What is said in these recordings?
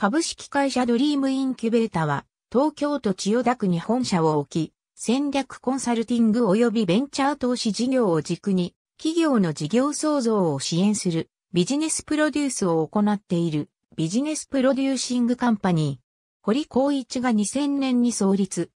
株式会社ドリームインキュベータは、東京都千代田区に本社を置き、戦略コンサルティング及びベンチャー投資事業を軸に、企業の事業創造を支援するビジネスプロデュースを行っているビジネスプロデューシングカンパニー。堀光一が2000年に創立。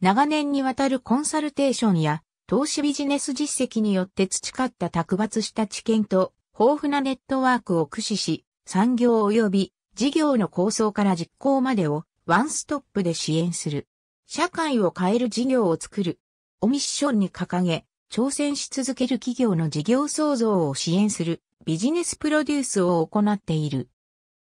長年にわたるコンサルテーションや投資ビジネス実績によって培った卓抜した知見と豊富なネットワークを駆使し、産業及び事業の構想から実行までをワンストップで支援する。社会を変える事業を作る。オミッションに掲げ、挑戦し続ける企業の事業創造を支援するビジネスプロデュースを行っている。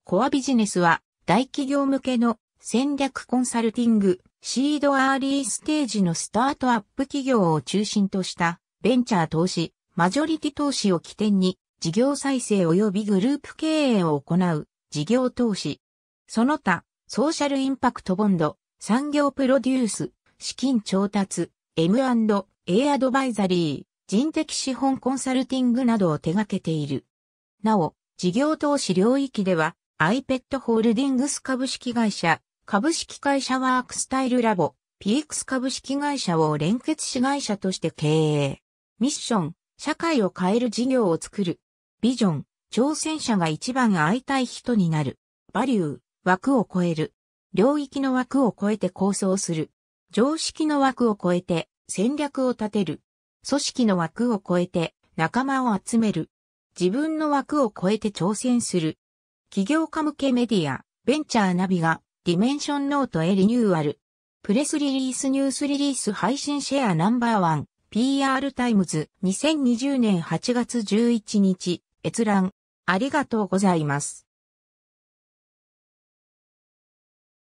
コアビジネスは大企業向けの戦略コンサルティング、シードアーリーステージのスタートアップ企業を中心としたベンチャー投資、マジョリティ投資を起点に事業再生及びグループ経営を行う事業投資、その他、ソーシャルインパクトボンド、産業プロデュース、資金調達、M&A アドバイザリー、人的資本コンサルティングなどを手掛けている。なお、事業投資領域では、i p e t ホールディングス株式会社、株式会社ワークスタイルラボ、ピークス株式会社を連結子会社として経営。ミッション、社会を変える事業を作る。ビジョン、挑戦者が一番会いたい人になる。バリュー、枠を超える。領域の枠を超えて構想する。常識の枠を超えて戦略を立てる。組織の枠を超えて仲間を集める。自分の枠を超えて挑戦する。起業家向けメディア、ベンチャーナビが、ディメンションノートへリニューアル。プレスリリースニュースリリース配信シェアナンバーワン、PR タイムズ、2020年8月11日、閲覧。ありがとうございます。